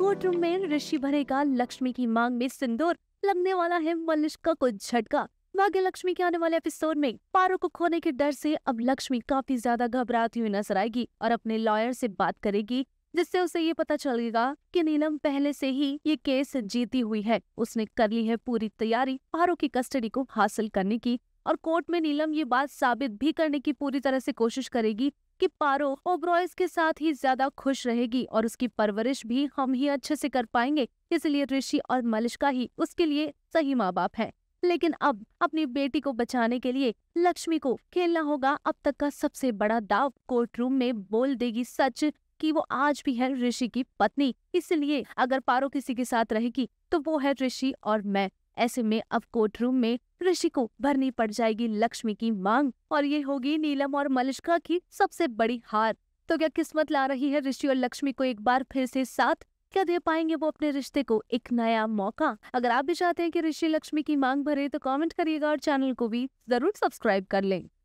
courtroom में ऋषि भरेगा लक्ष्मी की मांग में सिंदूर लगने वाला है का को झटका भाग्य लक्ष्मी के आने वाले एपिसोड में पारो को खोने के डर से अब लक्ष्मी काफी ज्यादा घबराती हुई नजर आएगी और अपने लॉयर से बात करेगी जिससे उसे ये पता चलेगा कि नीलम पहले से ही ये केस जीती हुई है उसने कर ली है पूरी तैयारी पारो की कस्टडी को हासिल करने की और कोर्ट में नीलम ये बात साबित भी करने की पूरी तरह से कोशिश करेगी कि पारो ओब्रॉयस के साथ ही ज्यादा खुश रहेगी और उसकी परवरिश भी हम ही अच्छे से कर पाएंगे इसलिए ऋषि और मलिश्का ही उसके लिए सही माँ बाप है लेकिन अब अपनी बेटी को बचाने के लिए लक्ष्मी को खेलना होगा अब तक का सबसे बड़ा दाव कोर्ट रूम में बोल देगी सच कि वो आज भी है ऋषि की पत्नी इसलिए अगर पारो किसी के साथ रहेगी तो वो है ऋषि और मैं ऐसे में अब कोर्ट रूम में ऋषि को भरनी पड़ जाएगी लक्ष्मी की मांग और ये होगी नीलम और मलिश्का की सबसे बड़ी हार तो क्या किस्मत ला रही है ऋषि और लक्ष्मी को एक बार फिर से साथ क्या दे पाएंगे वो अपने रिश्ते को एक नया मौका अगर आप भी चाहते हैं कि ऋषि लक्ष्मी की मांग भरे तो कमेंट करिएगा और चैनल को भी जरूर सब्सक्राइब कर लें